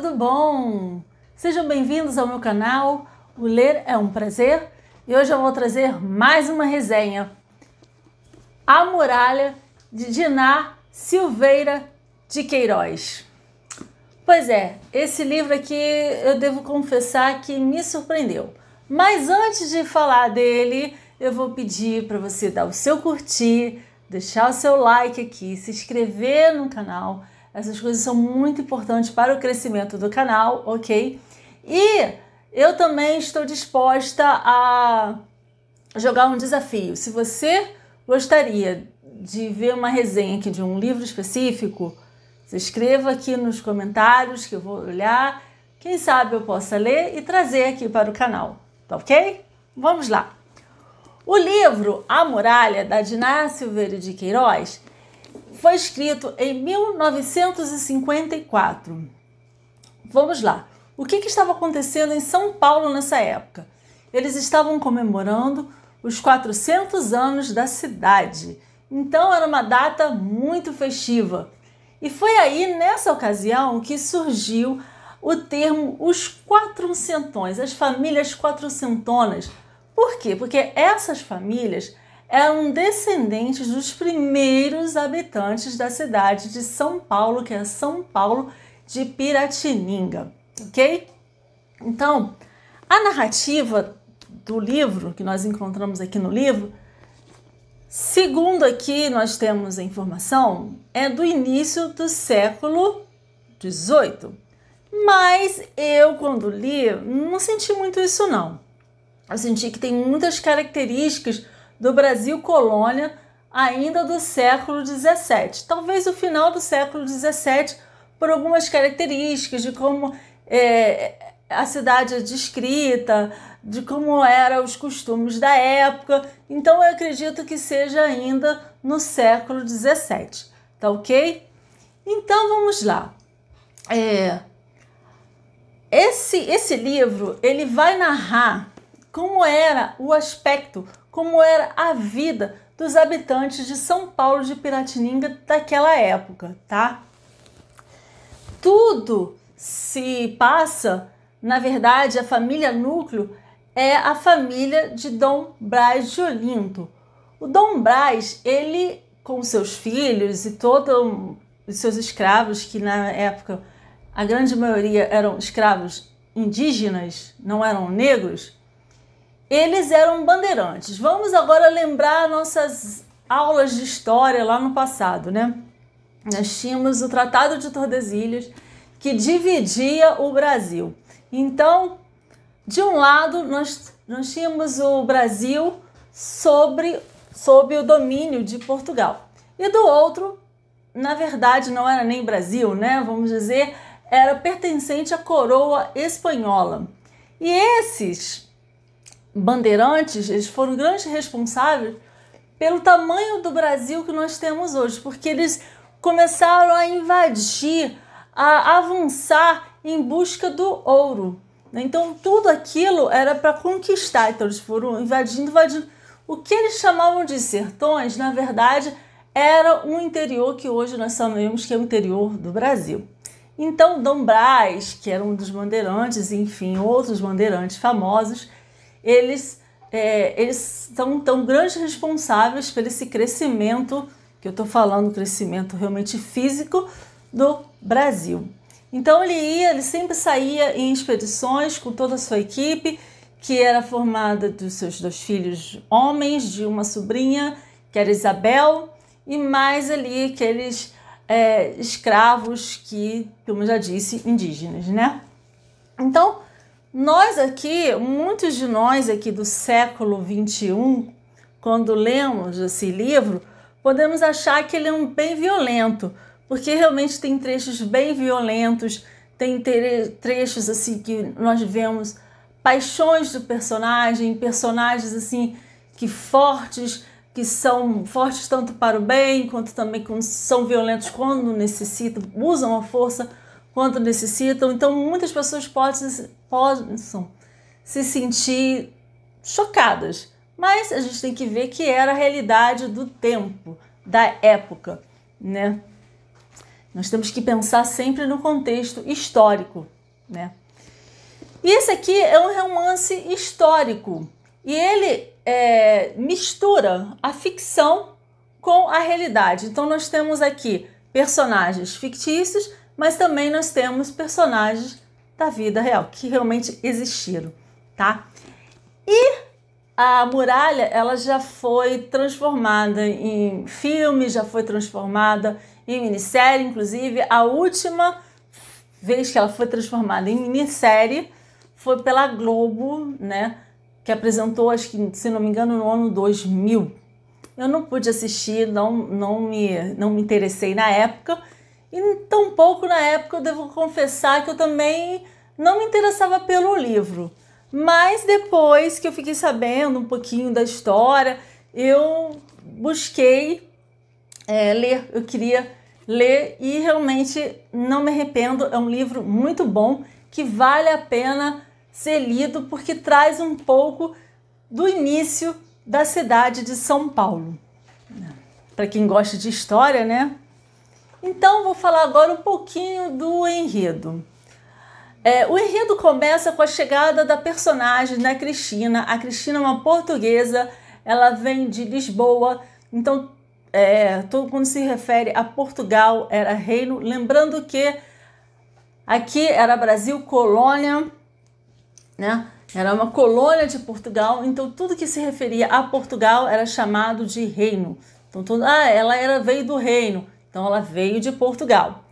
tudo bom? Sejam bem-vindos ao meu canal. O ler é um prazer e hoje eu vou trazer mais uma resenha. A Muralha de Diná Silveira de Queiroz. Pois é, esse livro aqui eu devo confessar que me surpreendeu. Mas antes de falar dele, eu vou pedir para você dar o seu curtir, deixar o seu like aqui, se inscrever no canal essas coisas são muito importantes para o crescimento do canal, ok? E eu também estou disposta a jogar um desafio. Se você gostaria de ver uma resenha aqui de um livro específico, se aqui nos comentários que eu vou olhar. Quem sabe eu possa ler e trazer aqui para o canal, tá ok? Vamos lá! O livro A Muralha, da Diná Silveira de Queiroz, foi escrito em 1954. Vamos lá. O que, que estava acontecendo em São Paulo nessa época? Eles estavam comemorando os 400 anos da cidade. Então era uma data muito festiva. E foi aí nessa ocasião que surgiu o termo os quatrocentões, as famílias quatrocentonas. Por quê? Porque essas famílias é um descendente dos primeiros habitantes da cidade de São Paulo, que é São Paulo de Piratininga, ok? Então, a narrativa do livro, que nós encontramos aqui no livro, segundo aqui nós temos a informação, é do início do século XVIII. Mas eu, quando li, não senti muito isso não. Eu senti que tem muitas características do Brasil colônia ainda do século 17, talvez o final do século 17, por algumas características de como é, a cidade é descrita, de como eram os costumes da época. Então eu acredito que seja ainda no século 17, tá ok? Então vamos lá. É, esse, esse livro ele vai narrar como era o aspecto como era a vida dos habitantes de São Paulo de Piratininga daquela época, tá? Tudo se passa, na verdade, a família núcleo é a família de Dom Brás de Olinto. O Dom Brás, ele com seus filhos e todos os seus escravos, que na época a grande maioria eram escravos indígenas, não eram negros, eles eram bandeirantes. Vamos agora lembrar nossas aulas de história lá no passado, né? Nós tínhamos o Tratado de Tordesilhas que dividia o Brasil. Então, de um lado, nós, nós tínhamos o Brasil sobre, sob o domínio de Portugal. E do outro, na verdade, não era nem Brasil, né? Vamos dizer, era pertencente à coroa espanhola. E esses bandeirantes, eles foram grandes responsáveis pelo tamanho do Brasil que nós temos hoje, porque eles começaram a invadir, a avançar em busca do ouro. Né? Então tudo aquilo era para conquistar, então eles foram invadindo, invadindo. O que eles chamavam de sertões, na verdade, era um interior que hoje nós sabemos que é o interior do Brasil. Então Dom Brás, que era um dos bandeirantes, enfim, outros bandeirantes famosos, eles, é, eles são tão grandes responsáveis por esse crescimento, que eu estou falando, crescimento realmente físico do Brasil. Então ele ia, ele sempre saía em expedições com toda a sua equipe, que era formada dos seus dois filhos homens, de uma sobrinha, que era Isabel, e mais ali aqueles é, escravos que, como eu já disse, indígenas, né? Então, nós aqui, muitos de nós aqui do século 21, quando lemos esse livro, podemos achar que ele é um bem violento, porque realmente tem trechos bem violentos, tem trechos assim que nós vemos paixões do personagem, personagens assim que fortes, que são fortes tanto para o bem quanto também quando são violentos quando necessitam, usam a força quanto necessitam. Então, muitas pessoas podem, podem se sentir chocadas, mas a gente tem que ver que era a realidade do tempo, da época, né? Nós temos que pensar sempre no contexto histórico, né? E esse aqui é um romance histórico e ele é, mistura a ficção com a realidade. Então nós temos aqui personagens fictícios mas também nós temos personagens da vida real que realmente existiram, tá? E a muralha, ela já foi transformada em filme, já foi transformada em minissérie, inclusive a última vez que ela foi transformada em minissérie foi pela Globo, né? Que apresentou, acho que, se não me engano, no ano 2000. Eu não pude assistir, não, não, me, não me interessei na época, e tampouco na época eu devo confessar que eu também não me interessava pelo livro. Mas depois que eu fiquei sabendo um pouquinho da história, eu busquei é, ler, eu queria ler e realmente não me arrependo. É um livro muito bom que vale a pena ser lido porque traz um pouco do início da cidade de São Paulo. Para quem gosta de história, né? Então vou falar agora um pouquinho do enredo. É, o enredo começa com a chegada da personagem da né, Cristina. A Cristina é uma portuguesa, ela vem de Lisboa, então é, todo mundo se refere a Portugal, era reino. Lembrando que aqui era Brasil, colônia, né? Era uma colônia de Portugal, então tudo que se referia a Portugal era chamado de reino. Então, tudo, ah, ela era, veio do reino. Então ela veio de Portugal.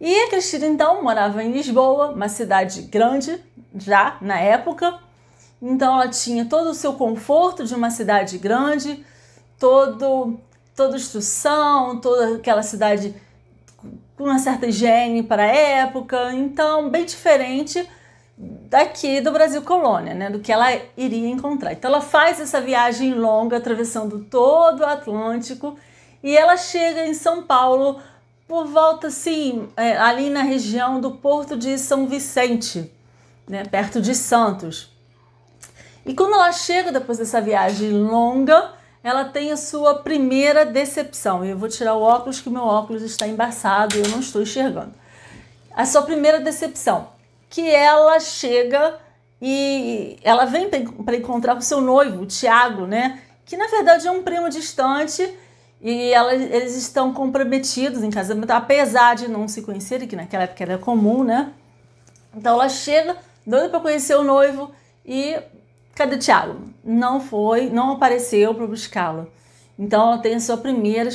E a Cristina então morava em Lisboa, uma cidade grande já na época. Então ela tinha todo o seu conforto de uma cidade grande, todo toda instrução, toda aquela cidade com uma certa higiene para a época, então bem diferente daqui do Brasil colônia, né, do que ela iria encontrar. Então ela faz essa viagem longa atravessando todo o Atlântico e ela chega em São Paulo por volta, assim, é, ali na região do Porto de São Vicente, né, perto de Santos. E quando ela chega depois dessa viagem longa, ela tem a sua primeira decepção. Eu vou tirar o óculos, que meu óculos está embaçado e eu não estou enxergando. A sua primeira decepção, que ela chega e ela vem para encontrar o seu noivo, o Tiago, né? Que na verdade é um primo distante e eles estão comprometidos em casamento, apesar de não se conhecerem, que naquela época era comum, né? Então ela chega, doida para conhecer o noivo e cadê o Tiago? Não foi, não apareceu para buscá-lo. Então ela tem a sua primeira,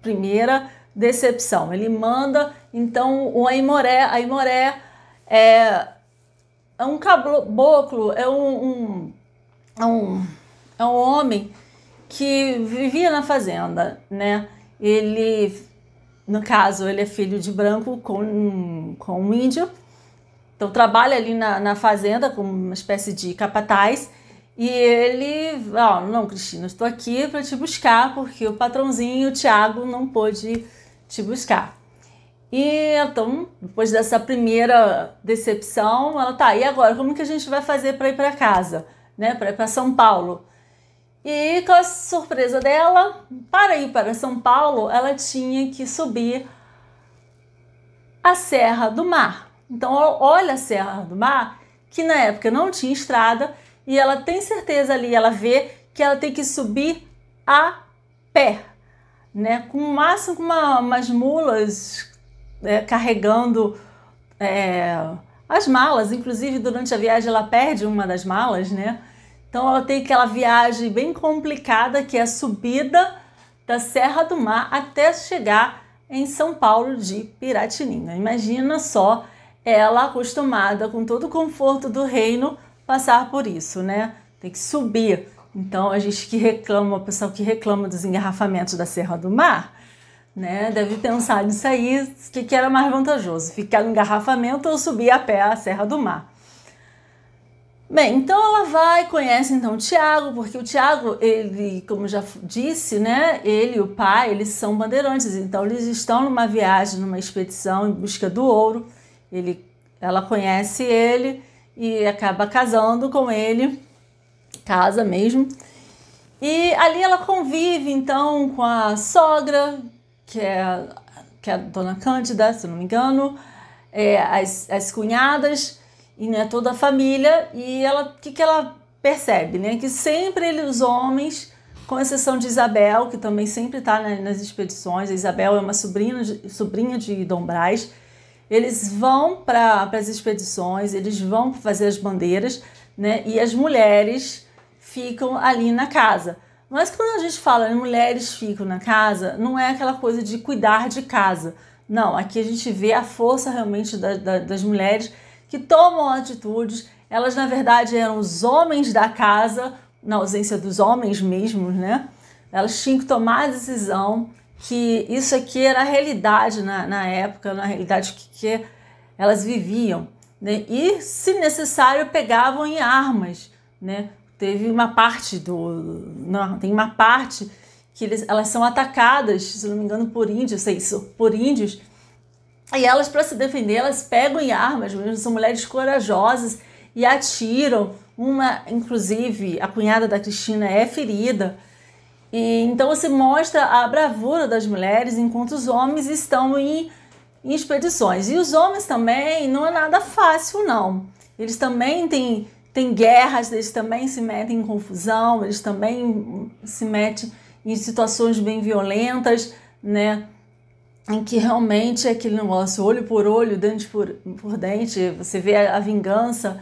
primeira decepção. Ele manda então o Aimoré, Aimoré é, é um caboclo, é um, um, é um, é um homem que vivia na fazenda, né? Ele, no caso, ele é filho de branco com, com um índio, então trabalha ali na, na fazenda como uma espécie de capataz e ele, ó, oh, não, Cristina, estou aqui para te buscar porque o patrãozinho, o Tiago, não pôde te buscar. E então, depois dessa primeira decepção, ela tá, e agora, como que a gente vai fazer para ir para casa, né, para ir para São Paulo? E com a surpresa dela, para ir para São Paulo, ela tinha que subir a Serra do Mar. Então, olha a Serra do Mar, que na época não tinha estrada, e ela tem certeza ali, ela vê que ela tem que subir a pé, né? Com o máximo com uma, umas mulas é, carregando é, as malas. Inclusive, durante a viagem, ela perde uma das malas, né? Então ela tem aquela viagem bem complicada que é a subida da Serra do Mar até chegar em São Paulo de Piratininga. Imagina só ela acostumada com todo o conforto do reino passar por isso, né? Tem que subir. Então a gente que reclama, o pessoal que reclama dos engarrafamentos da Serra do Mar, né? Deve pensar nisso aí, o que, que era mais vantajoso, ficar no engarrafamento ou subir a pé a Serra do Mar. Bem, então ela vai, conhece então o Tiago, porque o Tiago, ele, como já disse, né, ele e o pai, eles são bandeirantes, então eles estão numa viagem, numa expedição em busca do ouro. Ele, ela conhece ele e acaba casando com ele, casa mesmo. E ali ela convive então com a sogra, que é, que é a dona Cândida, se não me engano, é, as, as cunhadas e né, toda a família, e ela que, que ela percebe, né? Que sempre ele, os homens, com exceção de Isabel, que também sempre está né, nas expedições, a Isabel é uma sobrinha de, sobrinha de Dom Brás, eles vão para as expedições, eles vão fazer as bandeiras, né? E as mulheres ficam ali na casa. Mas quando a gente fala mulheres ficam na casa, não é aquela coisa de cuidar de casa. Não, aqui a gente vê a força realmente da, da, das mulheres que tomam atitudes, elas na verdade eram os homens da casa, na ausência dos homens mesmos, né? Elas tinham que tomar a decisão que isso aqui era a realidade na, na época, na realidade que, que elas viviam. Né? E, se necessário, pegavam em armas. Né? Teve uma parte do. Não, tem uma parte que eles, elas são atacadas, se não me engano, por índios, sei isso, por índios e elas, para se defender, elas pegam em armas mesmo, são mulheres corajosas e atiram. Uma, inclusive, a cunhada da Cristina é ferida. E, então você mostra a bravura das mulheres enquanto os homens estão em, em expedições. E os homens também não é nada fácil, não. Eles também têm, têm guerras, eles também se metem em confusão, eles também se metem em situações bem violentas, né? em que realmente é aquele negócio olho por olho, dente por, por dente, você vê a, a vingança,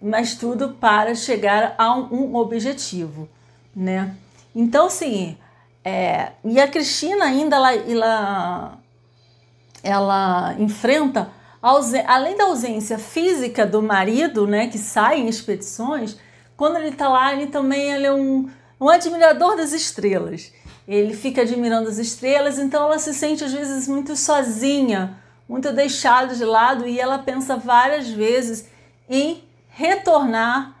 mas tudo para chegar a um, um objetivo, né? Então, assim, é, e a Cristina ainda ela, ela, ela enfrenta, além da ausência física do marido, né, que sai em expedições, quando ele está lá, ele também ele é um, um admirador das estrelas ele fica admirando as estrelas, então ela se sente às vezes muito sozinha, muito deixada de lado e ela pensa várias vezes em retornar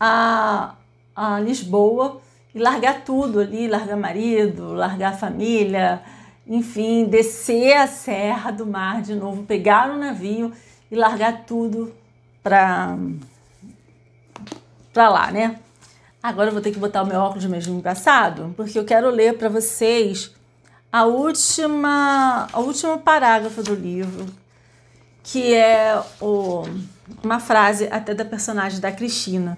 a, a Lisboa e largar tudo ali, largar marido, largar família, enfim, descer a serra do mar de novo, pegar o navio e largar tudo para para lá, né? Agora eu vou ter que botar o meu óculos mesmo engraçado, porque eu quero ler para vocês a última, a última parágrafo do livro, que é o, uma frase até da personagem da Cristina,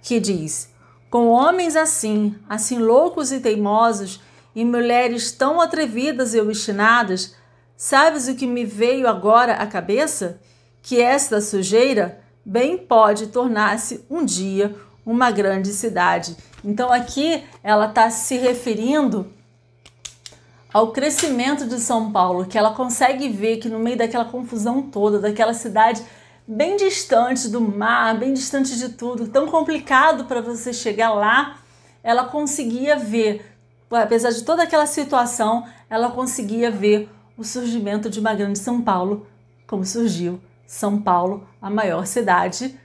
que diz: Com homens assim, assim loucos e teimosos, e mulheres tão atrevidas e obstinadas, sabes o que me veio agora à cabeça? Que esta sujeira bem pode tornar-se um dia uma grande cidade. Então aqui ela está se referindo ao crescimento de São Paulo, que ela consegue ver que no meio daquela confusão toda, daquela cidade bem distante do mar, bem distante de tudo, tão complicado para você chegar lá, ela conseguia ver, apesar de toda aquela situação, ela conseguia ver o surgimento de uma grande São Paulo, como surgiu São Paulo, a maior cidade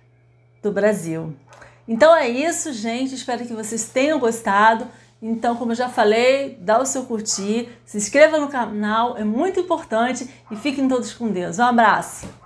do Brasil. Então é isso, gente. Espero que vocês tenham gostado. Então, como eu já falei, dá o seu curtir, se inscreva no canal, é muito importante e fiquem todos com Deus. Um abraço!